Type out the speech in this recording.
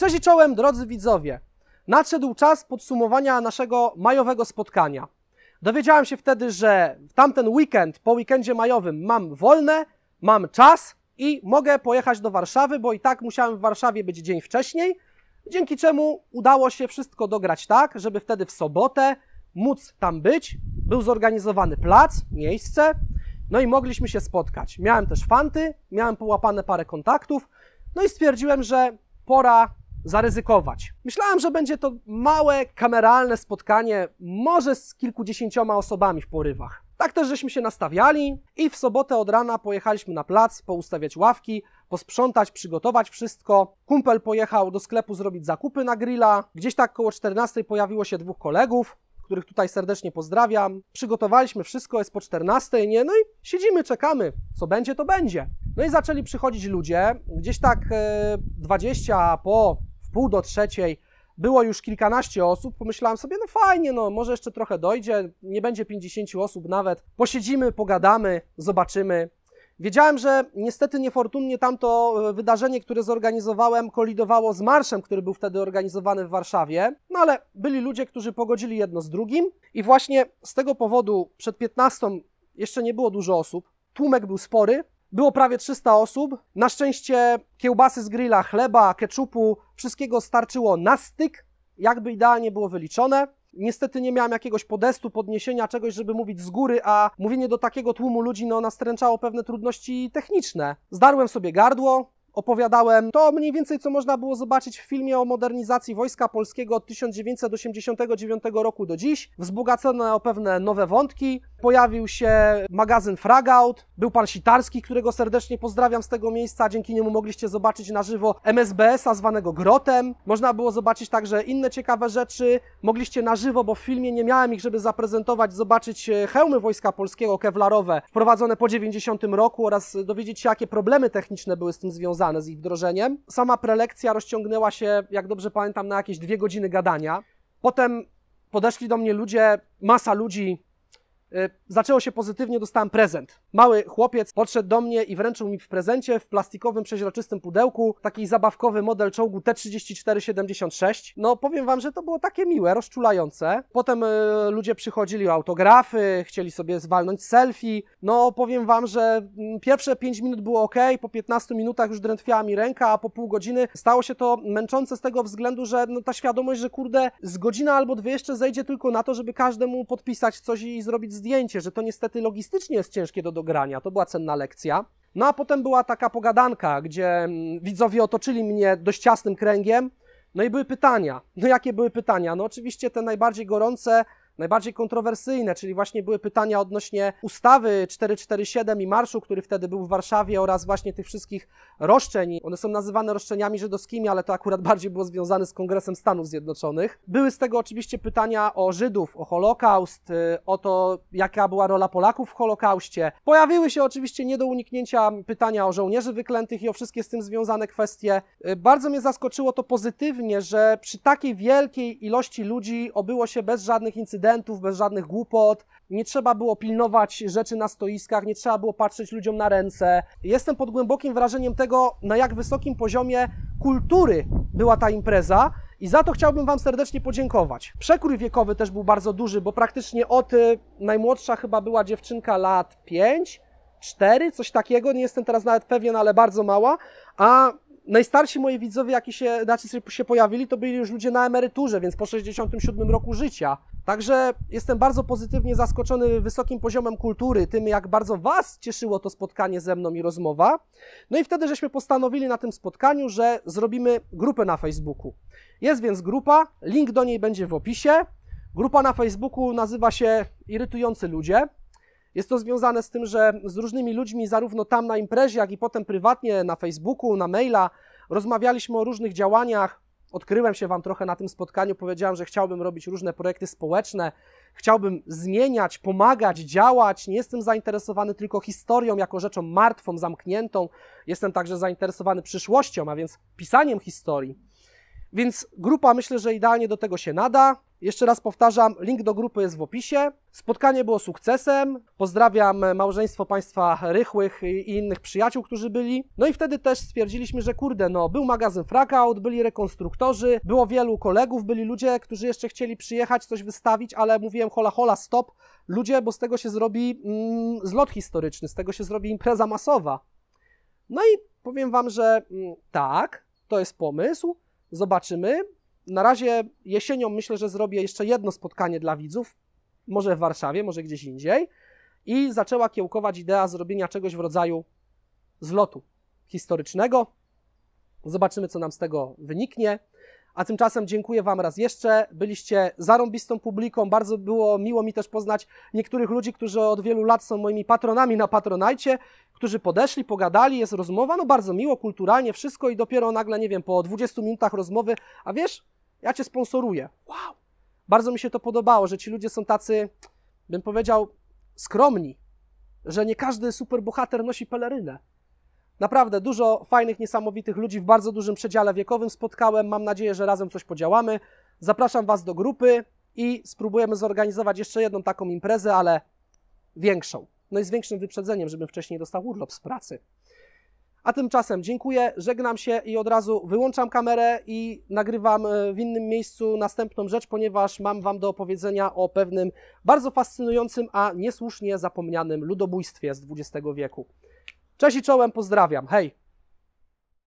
Cześć i czołem, drodzy widzowie. Nadszedł czas podsumowania naszego majowego spotkania. Dowiedziałem się wtedy, że w tamten weekend, po weekendzie majowym mam wolne, mam czas i mogę pojechać do Warszawy, bo i tak musiałem w Warszawie być dzień wcześniej, dzięki czemu udało się wszystko dograć tak, żeby wtedy w sobotę móc tam być. Był zorganizowany plac, miejsce, no i mogliśmy się spotkać. Miałem też fanty, miałem połapane parę kontaktów, no i stwierdziłem, że pora zaryzykować. Myślałem, że będzie to małe, kameralne spotkanie, może z kilkudziesięcioma osobami w porywach. Tak też żeśmy się nastawiali i w sobotę od rana pojechaliśmy na plac, poustawiać ławki, posprzątać, przygotować wszystko. Kumpel pojechał do sklepu zrobić zakupy na grilla. Gdzieś tak koło 14 pojawiło się dwóch kolegów, których tutaj serdecznie pozdrawiam. Przygotowaliśmy wszystko, jest po 14, nie? No i siedzimy, czekamy. Co będzie, to będzie. No i zaczęli przychodzić ludzie, gdzieś tak 20 e, po pół do trzeciej było już kilkanaście osób, pomyślałem sobie, no fajnie, no może jeszcze trochę dojdzie, nie będzie 50 osób nawet, posiedzimy, pogadamy, zobaczymy. Wiedziałem, że niestety niefortunnie tamto e, wydarzenie, które zorganizowałem, kolidowało z marszem, który był wtedy organizowany w Warszawie, no ale byli ludzie, którzy pogodzili jedno z drugim i właśnie z tego powodu przed 15 jeszcze nie było dużo osób, tłumek był spory, było prawie 300 osób. Na szczęście kiełbasy z grilla, chleba, keczupu, wszystkiego starczyło na styk, jakby idealnie było wyliczone. Niestety nie miałem jakiegoś podestu, podniesienia, czegoś, żeby mówić z góry, a mówienie do takiego tłumu ludzi no, nastręczało pewne trudności techniczne. Zdarłem sobie gardło, opowiadałem to mniej więcej, co można było zobaczyć w filmie o modernizacji Wojska Polskiego od 1989 roku do dziś, wzbogacone o pewne nowe wątki, pojawił się magazyn Fragout, był pan Sitarski, którego serdecznie pozdrawiam z tego miejsca, dzięki niemu mogliście zobaczyć na żywo MSBS-a zwanego Grotem, można było zobaczyć także inne ciekawe rzeczy, mogliście na żywo, bo w filmie nie miałem ich, żeby zaprezentować, zobaczyć e, hełmy Wojska Polskiego kewlarowe, wprowadzone po 90 roku oraz dowiedzieć się, jakie problemy techniczne były z tym związane, z ich wdrożeniem. Sama prelekcja rozciągnęła się, jak dobrze pamiętam, na jakieś dwie godziny gadania. Potem podeszli do mnie ludzie, masa ludzi Y, zaczęło się pozytywnie, dostałem prezent. Mały chłopiec podszedł do mnie i wręczył mi w prezencie w plastikowym, przeźroczystym pudełku taki zabawkowy model czołgu T-3476. No powiem wam, że to było takie miłe, rozczulające. Potem y, ludzie przychodzili o autografy, chcieli sobie zwalnąć selfie. No powiem wam, że mm, pierwsze 5 minut było ok, po 15 minutach już drętwiała mi ręka, a po pół godziny stało się to męczące z tego względu, że no, ta świadomość, że kurde z godzina albo dwie jeszcze zejdzie tylko na to, żeby każdemu podpisać coś i zrobić zdjęcie, że to niestety logistycznie jest ciężkie do dogrania. To była cenna lekcja. No a potem była taka pogadanka, gdzie mm, widzowie otoczyli mnie dość ciasnym kręgiem. No i były pytania. No jakie były pytania? No oczywiście te najbardziej gorące najbardziej kontrowersyjne, czyli właśnie były pytania odnośnie ustawy 447 i marszu, który wtedy był w Warszawie oraz właśnie tych wszystkich roszczeń. One są nazywane roszczeniami żydowskimi, ale to akurat bardziej było związane z Kongresem Stanów Zjednoczonych. Były z tego oczywiście pytania o Żydów, o Holokaust, y, o to, jaka była rola Polaków w Holokauście. Pojawiły się oczywiście nie do uniknięcia pytania o żołnierzy wyklętych i o wszystkie z tym związane kwestie. Y, bardzo mnie zaskoczyło to pozytywnie, że przy takiej wielkiej ilości ludzi obyło się bez żadnych incydentów incydentów, bez żadnych głupot. Nie trzeba było pilnować rzeczy na stoiskach, nie trzeba było patrzeć ludziom na ręce. Jestem pod głębokim wrażeniem tego, na jak wysokim poziomie kultury była ta impreza. I za to chciałbym Wam serdecznie podziękować. Przekrój wiekowy też był bardzo duży, bo praktycznie od y, najmłodsza chyba była dziewczynka lat 5, 4, coś takiego, nie jestem teraz nawet pewien, ale bardzo mała, a najstarsi moi widzowie, jaki się, znaczy się pojawili, to byli już ludzie na emeryturze, więc po 67 roku życia. Także jestem bardzo pozytywnie zaskoczony wysokim poziomem kultury, tym jak bardzo Was cieszyło to spotkanie ze mną i rozmowa. No i wtedy żeśmy postanowili na tym spotkaniu, że zrobimy grupę na Facebooku. Jest więc grupa, link do niej będzie w opisie. Grupa na Facebooku nazywa się Irytujący Ludzie. Jest to związane z tym, że z różnymi ludźmi, zarówno tam na imprezie, jak i potem prywatnie na Facebooku, na maila, rozmawialiśmy o różnych działaniach. Odkryłem się Wam trochę na tym spotkaniu, powiedziałem, że chciałbym robić różne projekty społeczne, chciałbym zmieniać, pomagać, działać. Nie jestem zainteresowany tylko historią jako rzeczą martwą, zamkniętą. Jestem także zainteresowany przyszłością, a więc pisaniem historii. Więc grupa myślę, że idealnie do tego się nada. Jeszcze raz powtarzam, link do grupy jest w opisie. Spotkanie było sukcesem. Pozdrawiam małżeństwo państwa rychłych i innych przyjaciół, którzy byli. No i wtedy też stwierdziliśmy, że kurde, no był magazyn Frakaut, byli rekonstruktorzy, było wielu kolegów, byli ludzie, którzy jeszcze chcieli przyjechać, coś wystawić, ale mówiłem hola hola stop, ludzie, bo z tego się zrobi mm, zlot historyczny, z tego się zrobi impreza masowa. No i powiem wam, że mm, tak, to jest pomysł. Zobaczymy, na razie jesienią myślę, że zrobię jeszcze jedno spotkanie dla widzów, może w Warszawie, może gdzieś indziej. I zaczęła kiełkować idea zrobienia czegoś w rodzaju zlotu historycznego. Zobaczymy, co nam z tego wyniknie. A tymczasem dziękuję Wam raz jeszcze. Byliście zarąbistą publiką. Bardzo było miło mi też poznać niektórych ludzi, którzy od wielu lat są moimi patronami na Patronajcie, którzy podeszli, pogadali, jest rozmowa, no bardzo miło, kulturalnie, wszystko i dopiero nagle, nie wiem, po 20 minutach rozmowy, a wiesz, ja cię sponsoruję. Wow! Bardzo mi się to podobało, że ci ludzie są tacy, bym powiedział, skromni, że nie każdy superbohater nosi pelerynę. Naprawdę dużo fajnych, niesamowitych ludzi w bardzo dużym przedziale wiekowym spotkałem. Mam nadzieję, że razem coś podziałamy. Zapraszam Was do grupy i spróbujemy zorganizować jeszcze jedną taką imprezę, ale większą. No i z większym wyprzedzeniem, żebym wcześniej dostał urlop z pracy. A tymczasem dziękuję, żegnam się i od razu wyłączam kamerę i nagrywam e, w innym miejscu następną rzecz, ponieważ mam Wam do opowiedzenia o pewnym bardzo fascynującym, a niesłusznie zapomnianym ludobójstwie z XX wieku. Cześć i czołem, pozdrawiam, hej!